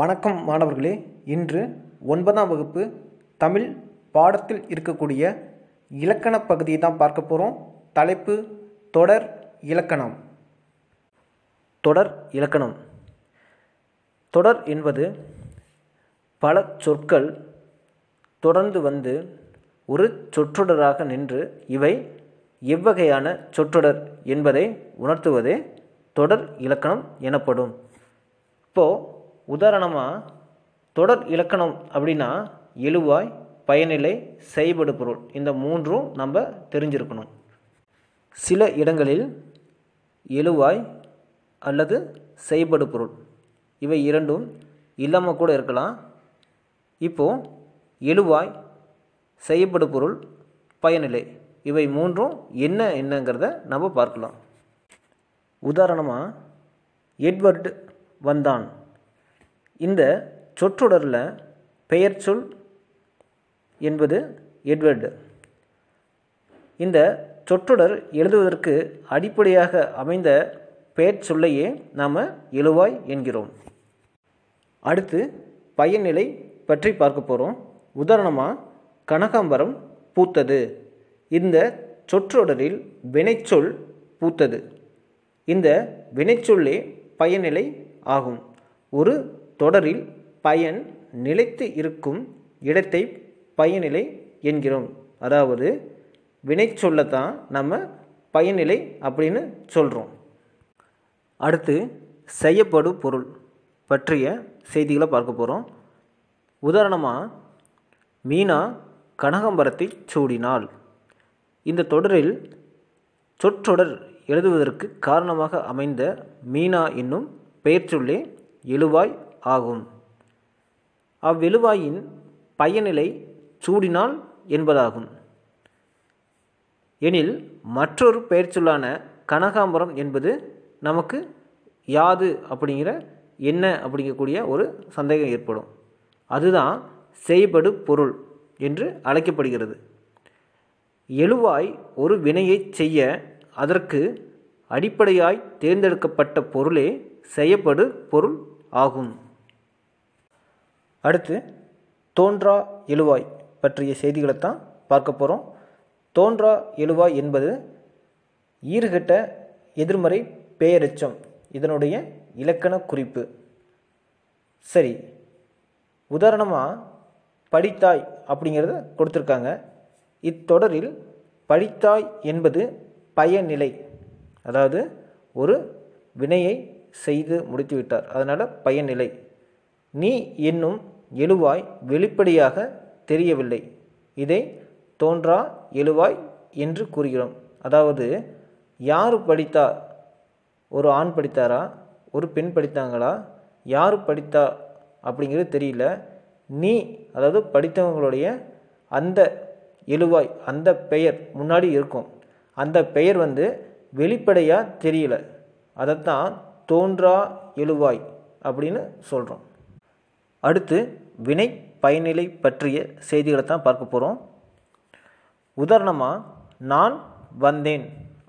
வணக்கம் மாணவர்களே இன்று ஒன்பதாம் வகுப்பு தமிழ் பாடத்தில் இருக்கக்கூடிய இலக்கண பகுதியை தான் பார்க்க போகிறோம் தலைப்பு தொடர் இலக்கணம் தொடர் இலக்கணம் தொடர் என்பது பல சொற்கள் தொடர்ந்து வந்து ஒரு சொற்றொடராக நின்று இவை எவ்வகையான சொற்றொடர் என்பதை உணர்த்துவதே தொடர் இலக்கணம் எனப்படும் இப்போது உதாரணமாக தொடர் இலக்கணம் அப்படின்னா எழுவாய் பயனிலை செய்படு பொருள் இந்த மூன்றும் நம்ம தெரிஞ்சிருக்கணும் சில இடங்களில் எழுவாய் அல்லது செய்படு பொருள் இவை இரண்டும் இல்லாமல் கூட இருக்கலாம் இப்போது எழுவாய் செய்யப்படு பொருள் பயனிலை இவை மூன்றும் என்ன என்னங்கிறத நம்ம பார்க்கலாம் உதாரணமாக எட்வர்டு வந்தான் இந்த சொற்றொடரில் பெயர் சொல் என்பது எட்வர்டு இந்த சொற்றொடர் எழுதுவதற்கு அடிப்படையாக அமைந்த பெயர் சொல்லையே நாம் எழுவாய் என்கிறோம் அடுத்து பயன்நிலை பற்றி பார்க்க போகிறோம் உதாரணமாக கனகாம்பரம் பூத்தது இந்த சொற்றொடரில் வினைச்சொல் பூத்தது இந்த வினைச்சொல்லே பயனிலை ஆகும் ஒரு தொடரில் பயன் நிலைத்து இருக்கும் இடத்தை பயனிலை என்கிறோம் அதாவது வினை சொல்லத்தான் நம்ம பயனிலை அப்படின்னு சொல்கிறோம் அடுத்து செய்யப்படும் பொருள் பற்றிய செய்திகளை பார்க்க போகிறோம் உதாரணமாக மீனா கனகம்பரத்தை சூடினாள் இந்த தொடரில் சொற்றொடர் எழுதுவதற்கு காரணமாக அமைந்த மீனா என்னும் பெயர் சொல்லி எழுவாய் ஆகும் அவ்வெளுவாயின் பயனிலை சூடினால் என்பதாகும் எனில் மற்றொரு பெயர்ச்சொல்லான கனகாம்பரம் என்பது நமக்கு யாது அப்படிங்கிற என்ன அப்படிங்கக்கூடிய ஒரு சந்தேகம் ஏற்படும் அதுதான் செய்படு பொருள் என்று அழைக்கப்படுகிறது எழுவாய் ஒரு வினையை செய்ய அதற்கு அடிப்படையாய் தேர்ந்தெடுக்கப்பட்ட பொருளே செய்யப்படு பொருள் ஆகும் அடுத்து தோன்றா எழுவாய் பற்றிய செய்திகளைத்தான் பார்க்க போகிறோம் தோன்றா எழுவாய் என்பது ஈறுகட்ட எதிர்மறை பெயரெச்சம் இதனுடைய இலக்கண குறிப்பு சரி உதாரணமாக படித்தாய் அப்படிங்கிறத கொடுத்துருக்காங்க இத்தொடரில் படித்தாய் என்பது பயநிலை அதாவது ஒரு வினையை செய்து முடித்துவிட்டார் அதனால் பயநிலை நீ என்னும் எழுவாய் வெளிப்படையாக தெரியவில்லை இதை தோன்றா எழுவாய் என்று கூறுகிறோம் அதாவது யார் படித்தா ஒரு ஆண் படித்தாரா ஒரு பெண் படித்தாங்களா யார் படித்தா அப்படிங்கிறது தெரியல நீ அதாவது படித்தவங்களுடைய அந்த எழுவாய் அந்த பெயர் முன்னாடி இருக்கும் அந்த பெயர் வந்து வெளிப்படையாக தெரியல அதைத்தான் தோன்றா எழுவாய் அப்படின்னு சொல்கிறோம் அடுத்து வினை பயனிலை பற்றிய செய்திகளை தான் பார்க்க போகிறோம் உதாரணமாக நான் வந்தேன்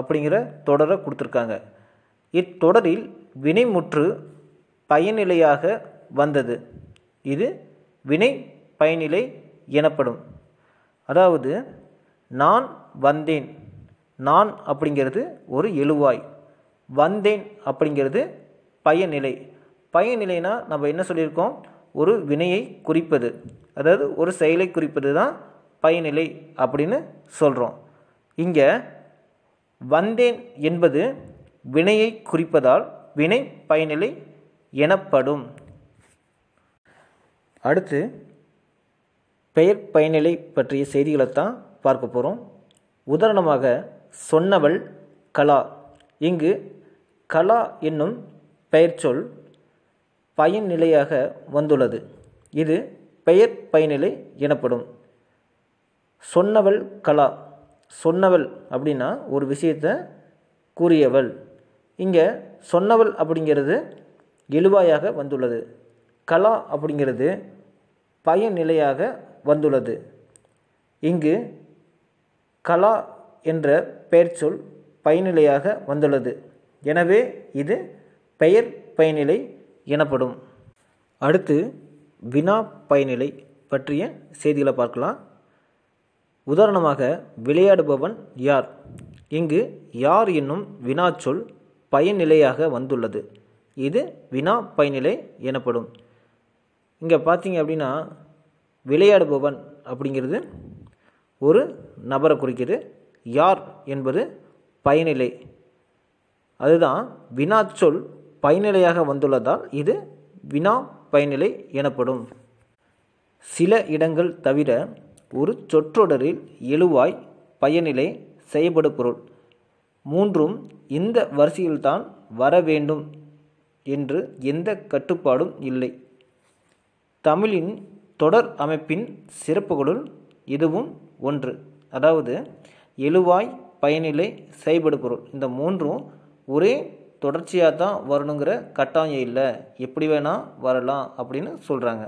அப்படிங்கிற தொடரை கொடுத்துருக்காங்க இத்தொடரில் வினைமுற்று பயனிலையாக வந்தது இது வினை பயனிலை எனப்படும் அதாவது நான் வந்தேன் நான் அப்படிங்கிறது ஒரு எழுவாய் வந்தேன் அப்படிங்கிறது பயனிலை பயனிலைனா நம்ம என்ன சொல்லியிருக்கோம் ஒரு வினையை குறிப்பது அதாவது ஒரு செயலை குறிப்பது தான் பயனிலை அப்படின்னு சொல்கிறோம் இங்கே வந்தேன் என்பது வினையை குறிப்பதால் வினை பயனிலை எனப்படும் அடுத்து பெயர் பயனிலை பற்றிய செய்திகளைத்தான் பார்க்க போகிறோம் உதாரணமாக சொன்னவள் கலா இங்கு கலா என்னும் பெயர் சொல் பயன்நிலையாக வந்துள்ளது இது பெயர் பயனிலை எனப்படும் சொன்னவள் கலா சொன்னவள் அப்படின்னா ஒரு விஷயத்தை கூறியவள் இங்கே சொன்னவள் அப்படிங்கிறது எழுவாயாக வந்துள்ளது கலா அப்படிங்கிறது பயன்நிலையாக வந்துள்ளது இங்கு கலா என்ற பெயர் சொல் பயனிலையாக வந்துள்ளது எனவே இது பெயர் பயனிலை எனப்படும் அடுத்து வினா பயனிலை பற்றிய செய்திகளை பார்க்கலாம் உதாரணமாக விளையாடுபவன் யார் இங்கு யார் என்னும் வினாச்சொல் பயனிலையாக வந்துள்ளது இது வினா பயனிலை எனப்படும் இங்கே பார்த்தீங்க அப்படின்னா விளையாடுபவன் அப்படிங்கிறது ஒரு நபரை குறிக்கிறது யார் என்பது பயனிலை அதுதான் வினாச்சொல் பயனிலையாக வந்துள்ளதால் இது வினா பயனிலை எனப்படும் சில இடங்கள் தவிர ஒரு சொற்றொடரில் எழுவாய் பயனிலை செயல்படு பொருள் மூன்றும் இந்த வரிசையில்தான் வர வேண்டும் என்று எந்த கட்டுப்பாடும் இல்லை தமிழின் தொடர் அமைப்பின் சிறப்புகளுள் இதுவும் ஒன்று அதாவது எழுவாய் பயனிலை செயல்படு பொருள் இந்த மூன்றும் ஒரே தொடர்ச்சியாக தான் வரணுங்கிற கட்டாயம் இல்லை எப்படி வேணால் வரலாம் அப்படின்னு சொல்கிறாங்க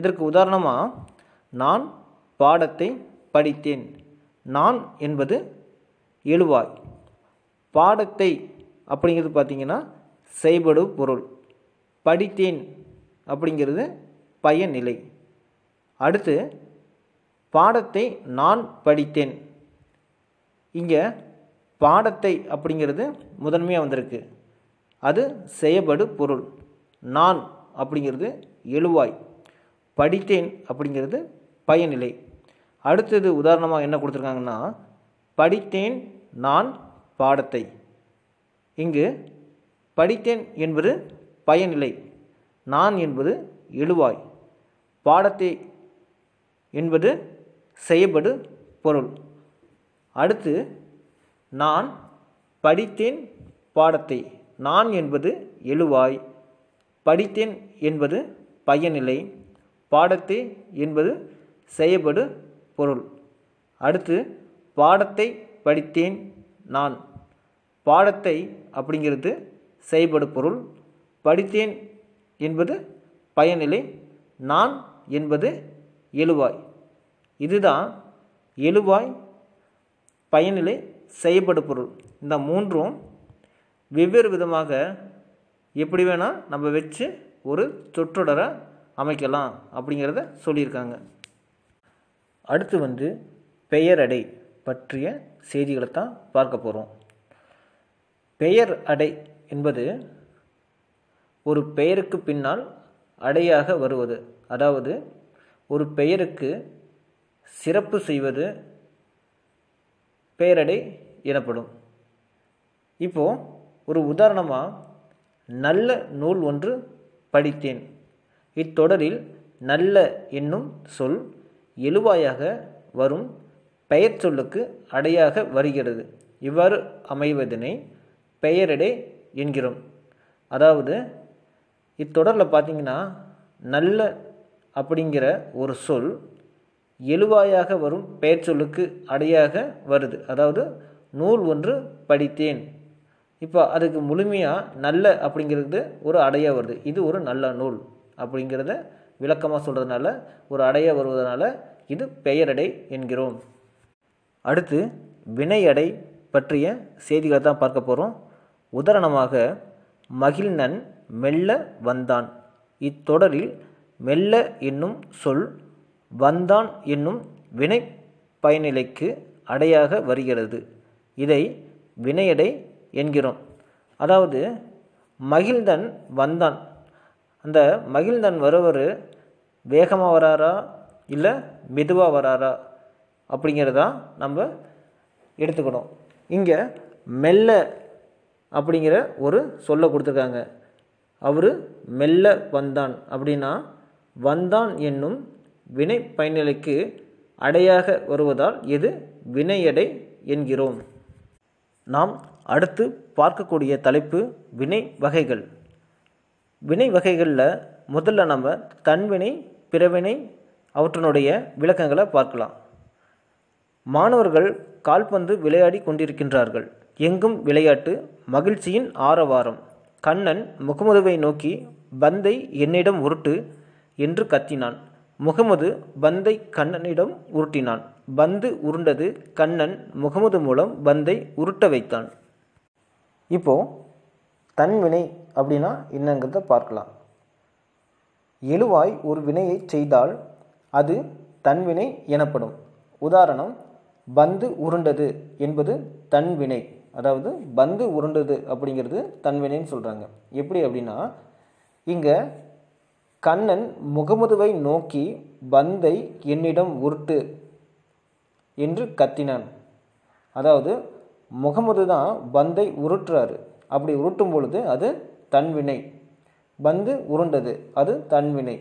இதற்கு உதாரணமாக நான் பாடத்தை படித்தேன் நான் என்பது எழுவாய் பாடத்தை அப்படிங்கிறது பார்த்திங்கன்னா செய்படு பொருள் படித்தேன் அப்படிங்கிறது பயநிலை அடுத்து பாடத்தை நான் படித்தேன் இங்கே பாடத்தை அப்படிங்கிறது முதன்மையாக வந்திருக்கு அது செயபடு பொருள் நான் அப்படிங்கிறது எழுவாய் படித்தேன் அப்படிங்கிறது பயனிலை அடுத்தது உதாரணமாக என்ன கொடுத்துருக்காங்கன்னா படித்தேன் நான் பாடத்தை இங்கு படித்தேன் என்பது பயனிலை நான் என்பது எழுவாய் பாடத்தை என்பது செயபடு பொருள் அடுத்து நான் படித்தேன் பாடத்தை நான் என்பது எழுவாய் படித்தேன் என்பது பயனிலை பாடத்தை என்பது செயல்படு பொருள் அடுத்து பாடத்தை படித்தேன் நான் பாடத்தை அப்படிங்கிறது செயல்படு பொருள் படித்தேன் என்பது பயனிலை நான் என்பது எழுவாய் இதுதான் எழுவாய் பயனிலை செய்யப்படு பொருள் இந்த மூன்றும் வெவ்வேறு விதமாக எப்படி வேணால் நம்ம வச்சு ஒரு சொற்றொடரை அமைக்கலாம் அப்படிங்கிறத சொல்லியிருக்காங்க அடுத்து வந்து பெயர் அடை பற்றிய செய்திகளை தான் பார்க்க போகிறோம் பெயர் அடை என்பது ஒரு பெயருக்கு பின்னால் அடையாக வருவது அதாவது ஒரு பெயருக்கு சிறப்பு செய்வது பேரடை எனப்படும் இப்போது ஒரு உதாரணமாக நல்ல நூல் ஒன்று படித்தேன் இத்தொடரில் நல்ல என்னும் சொல் எழுவாயாக வரும் பெயர் சொல்லுக்கு அடையாக வருகிறது இவ்வாறு அமைவதனை பெயரடை என்கிறோம் அதாவது இத்தொடரில் பார்த்திங்கன்னா நல்ல அப்படிங்கிற ஒரு சொல் எழுவாயாக வரும் பெயர்ச்சொல்லுக்கு அடையாக வருது அதாவது நூல் ஒன்று படித்தேன் இப்போ அதுக்கு முழுமையாக நல்ல அப்படிங்கிறது ஒரு அடையாக வருது இது ஒரு நல்ல நூல் அப்படிங்கிறத விளக்கமாக சொல்கிறதுனால ஒரு அடையாக வருவதனால இது பெயரடை என்கிறோம் அடுத்து வினையடை பற்றிய செய்திகளை தான் பார்க்க போகிறோம் உதாரணமாக மகிழ்நன் மெல்ல வந்தான் இத்தொடரில் மெல்ல என்னும் சொல் வந்தான் என்னும் வினை பயனிலைக்கு அடையாக வருகிறது இதை வினையடை என்கிறோம் அதாவது மகிழ்ந்தன் வந்தான் அந்த மகிழ்ந்தன் வரவர் வேகமாக வராரா இல்லை மெதுவாக வராரா அப்படிங்கிறதான் நம்ம எடுத்துக்கணும் இங்கே மெல்ல அப்படிங்கிற ஒரு சொல்ல கொடுத்துருக்காங்க அவர் மெல்ல வந்தான் அப்படின்னா வந்தான் என்னும் வினை பயனிலைக்கு அடையாக வருவதால் இது வினையடை என்கிறோம் நாம் அடுத்து பார்க்கக்கூடிய தலைப்பு வினை வகைகள் வினை வகைகளில் முதல்ல நம்ம தன்வினை பிறவினை அவற்றினுடைய விளக்கங்களை பார்க்கலாம் மாணவர்கள் கால்பந்து விளையாடி கொண்டிருக்கின்றார்கள் எங்கும் விளையாட்டு மகிழ்ச்சியின் ஆரவாரம் கண்ணன் முகமதுவை நோக்கி பந்தை என்னிடம் உருட்டு என்று கத்தினான் முகமது பந்தை கண்ணனிடம் உருட்டினான் பந்து உருண்டது கண்ணன் முகமது மூலம் பந்தை உருட்ட வைத்தான் இப்போது தன்வினை அப்படின்னா என்னங்கிறத பார்க்கலாம் எழுவாய் ஒரு வினையை செய்தால் அது தன்வினை எனப்படும் உதாரணம் பந்து உருண்டது என்பது தன்வினை அதாவது பந்து உருண்டது அப்படிங்கிறது தன்வினைன்னு சொல்கிறாங்க எப்படி அப்படின்னா இங்கே கண்ணன் முகமதுவை நோக்கி பந்தை என்னிடம் உருட்டு என்று கத்தினான் அதாவது முகமது தான் பந்தை உருட்டுறாரு அப்படி உருட்டும் பொழுது அது தன்வினை பந்து உருண்டது அது தன்வினை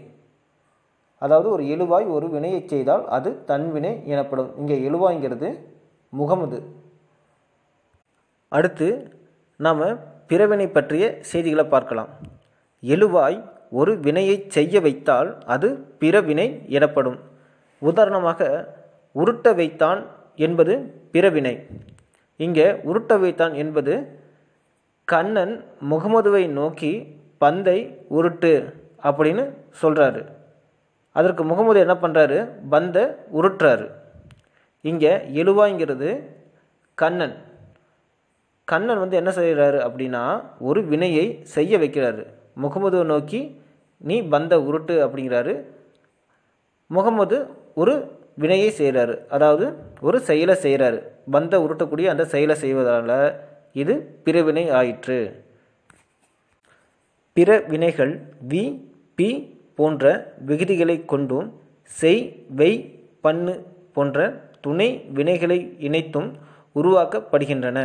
அதாவது ஒரு எழுவாய் ஒரு வினையை செய்தால் அது தன்வினை எனப்படும் இங்கே எழுவாய்ங்கிறது முகமது அடுத்து நாம் பிறவினை பற்றிய செய்திகளை பார்க்கலாம் எழுவாய் ஒரு வினையை செய்ய வைத்தால் அது பிறவினை எனப்படும் உதாரணமாக உருட்ட வைத்தான் என்பது பிறவினை இங்கே உருட்ட வைத்தான் என்பது கண்ணன் முகமதுவை நோக்கி பந்தை உருட்டு அப்படின்னு சொல்கிறாரு அதற்கு முகமது என்ன பண்ணுறாரு பந்தை உருட்டுறாரு இங்கே எழுவாங்கிறது கண்ணன் கண்ணன் வந்து என்ன செய்கிறாரு அப்படின்னா ஒரு வினையை செய்ய வைக்கிறாரு முகமதுவை நோக்கி நீ வந்த உருட்டு அப்படிங்கிறாரு முகமது ஒரு வினையை செய்கிறாரு அதாவது ஒரு செயலை செய்கிறாரு வந்த உருட்டக்கூடிய அந்த செயலை செய்வதால் இது பிறவினை ஆயிற்று பிற வினைகள் வி பி போன்ற விகுதிகளை கொண்டும் செய் வெய் பண்ணு போன்ற துணை வினைகளை இணைத்தும் உருவாக்கப்படுகின்றன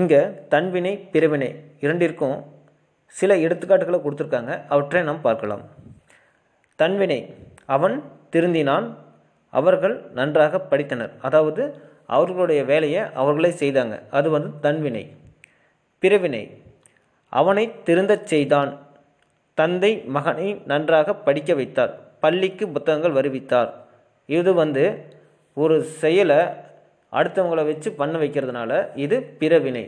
இங்கே தன்வினை பிறவினை இரண்டிற்கும் சில எடுத்துக்காட்டுகளை கொடுத்துருக்காங்க அவற்றை நாம் பார்க்கலாம் தன்வினை அவன் திருந்தினான் அவர்கள் நன்றாக படித்தனர் அதாவது அவர்களுடைய வேலையை அவர்களே செய்தாங்க அது வந்து தன்வினை பிறவினை அவனை திருந்தச் செய்தான் தந்தை மகனை நன்றாக படிக்க வைத்தார் பள்ளிக்கு புத்தகங்கள் வருவித்தார் இது வந்து ஒரு செயலை அடுத்தவங்களை வச்சு பண்ண வைக்கிறதுனால இது பிறவினை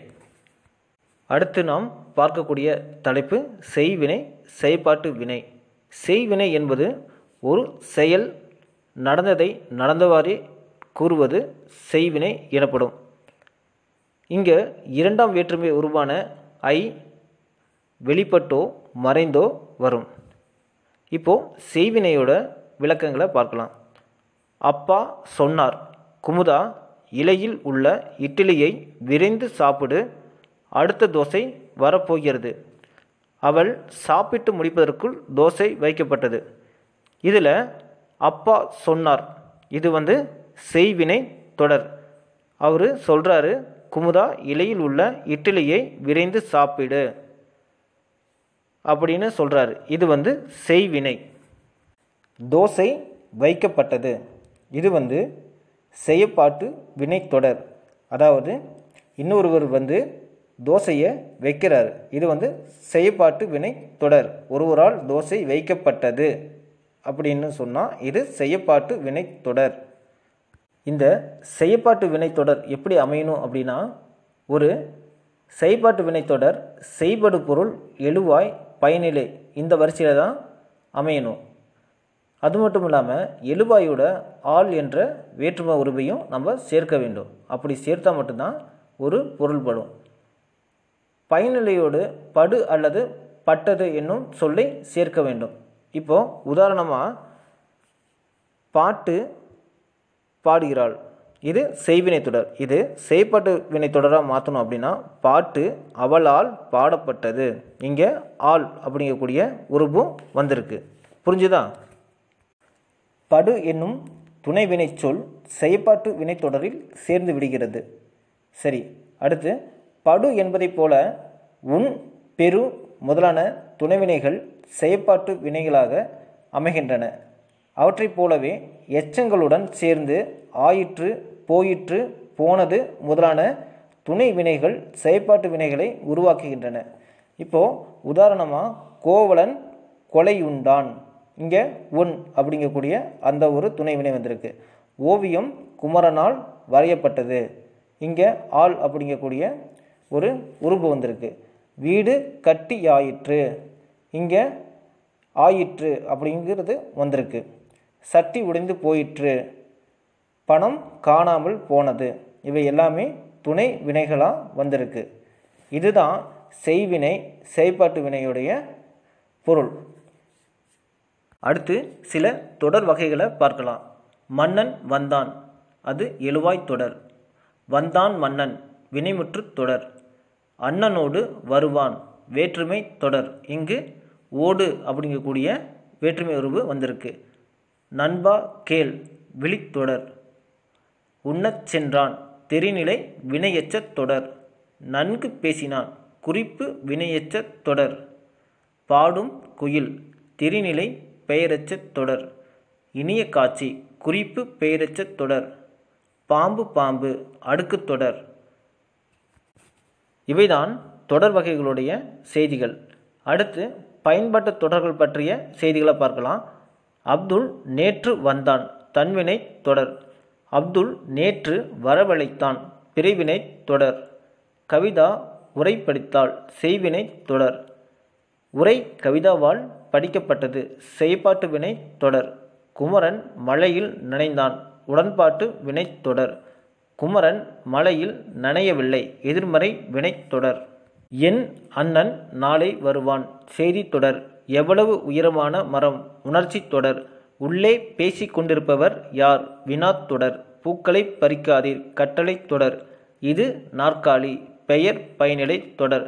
அடுத்து நாம் பார்க்கக்கூடிய தலைப்பு செய்வினை செயற்பாட்டு வினை செய்வினை என்பது ஒரு செயல் நடந்ததை நடந்தவாறே கூறுவது செய்வினை எனப்படும் இங்கே இரண்டாம் வேற்றுமை உருவான ஐ வெளிப்பட்டோ மறைந்தோ வரும் இப்போது செய்வினையோட விளக்கங்களை பார்க்கலாம் அப்பா சொன்னார் குமுதா இலையில் உள்ள இட்லியை விரைந்து சாப்பிடு அடுத்த தோசை வரப்போகிறது அவள் சாப்பிட்டு முடிப்பதற்குள் தோசை வைக்கப்பட்டது இதில் அப்பா சொன்னார் இது வந்து செய்வினை தொடர் அவர் சொல்கிறாரு குமுதா இலையில் உள்ள இட்லியை விரைந்து சாப்பிடு அப்படின்னு சொல்கிறாரு இது வந்து செய்வினை தோசை வைக்கப்பட்டது இது வந்து செய்யப்பாட்டு வினைத்தொடர் அதாவது இன்னொருவர் வந்து தோசையை வைக்கிறார் இது வந்து செய்யப்பாட்டு வினை தொடர் ஒருவரால் தோசை வைக்கப்பட்டது அப்படின்னு சொன்னால் இது செய்யப்பாட்டு வினை தொடர் இந்த செய்யப்பாட்டு வினை தொடர் எப்படி அமையணும் அப்படின்னா ஒரு செய்பாட்டு வினைத்தொடர் செய்படு பொருள் எழுவாய் பயனிலை இந்த வரிசையில் தான் அமையணும் அது மட்டும் இல்லாமல் எழுவாயோட ஆள் என்ற வேற்றுமை உருவையும் நம்ம சேர்க்க வேண்டும் அப்படி சேர்த்தால் மட்டும்தான் ஒரு பொருள்படும் பயனிலையோடு படு அல்லது பட்டது என்னும் சொல்லை சேர்க்க வேண்டும் இப்போது உதாரணமாக பாட்டு பாடுகிறாள் இது செய்வினை தொடர் இது செய்பட்டு வினை தொடராக மாற்றணும் அப்படின்னா பாட்டு அவளால் பாடப்பட்டது இங்கே ஆள் அப்படிங்கக்கூடிய உருபும் வந்திருக்கு புரிஞ்சுதா படு என்னும் துணை வினைச்சொல் செயற்பாட்டு வினைத்தொடரில் சேர்ந்து விடுகிறது சரி அடுத்து படு என்பதைப் போல உன் பெரு முதலான துணைவினைகள் செயற்பாட்டு வினைகளாக அமைகின்றன அவற்றைப் போலவே எச்சங்களுடன் சேர்ந்து ஆயிற்று போயிற்று போனது முதலான துணை வினைகள் செயற்பாட்டு வினைகளை உருவாக்குகின்றன இப்போது உதாரணமாக கோவலன் கொலை உண்டான் இங்கே உன் அப்படிங்கக்கூடிய அந்த ஒரு துணை வினை வந்திருக்கு ஓவியம் குமரனால் வரையப்பட்டது இங்கே ஆள் அப்படிங்கக்கூடிய ஒரு உருபு வந்திருக்கு வீடு கட்டி ஆயிற்று இங்கே ஆயிற்று அப்படிங்கிறது வந்திருக்கு சட்டி உடைந்து போயிற்று பணம் காணாமல் போனது இவை எல்லாமே துணை வினைகளாக வந்திருக்கு இதுதான் செய்வினை செயற்பாட்டு வினையுடைய பொருள் அடுத்து சில தொடர் வகைகளை பார்க்கலாம் மன்னன் வந்தான் அது எழுவாய் தொடர் வந்தான் மன்னன் வினைமுற்று தொடர் அண்ணனோடு வருவான் வேற்றுமை தொடர் இங்கு ஓடு அப்படிங்கக்கூடிய வேற்றுமை உறவு வந்திருக்கு நண்பா கேள் விழித்தொடர் உண்ணச் சென்றான் தெரிநிலை வினையச்சத் தொடர் நன்கு பேசினான் குறிப்பு வினையச்சத் தொடர் பாடும் குயில் தெரிநிலை பெயரச்சத் தொடர் இனிய காட்சி குறிப்பு பெயரச்சத் தொடர் பாம்பு பாம்பு அடுக்குத் தொடர் இவைதான் தொடர் வகைகளுடைய செய்திகள் அடுத்து பயன்பாட்டு தொடர்கள் பற்றிய செய்திகளை பார்க்கலாம் அப்துல் நேற்று வந்தான் தன்வினை தொடர் அப்துல் நேற்று வரவழைத்தான் பிரிவினை தொடர் கவிதா உரை செய்வினை தொடர் உரை கவிதாவால் படிக்கப்பட்டது செய்பாட்டு வினை தொடர் குமரன் மழையில் நனைந்தான் உடன்பாட்டு வினை தொடர் குமரன் மலையில் நனையவில்லை எதிர்மறை தொடர் என் அண்ணன் நாளை வருவான் செய்தி தொடர் எவ்வளவு உயரமான மரம் உணர்ச்சி தொடர் உள்ளே கொண்டிருப்பவர் யார் வினா தொடர் பூக்களை பறிக்காதீர் கட்டளை தொடர் இது நாற்காலி பெயர் பயனிலை தொடர்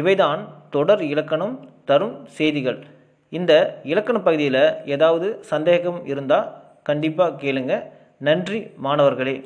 இவைதான் தொடர் இலக்கணம் தரும் செய்திகள் இந்த இலக்கண பகுதியில் ஏதாவது சந்தேகம் இருந்தால் கண்டிப்பாக கேளுங்க நன்றி மாணவர்களே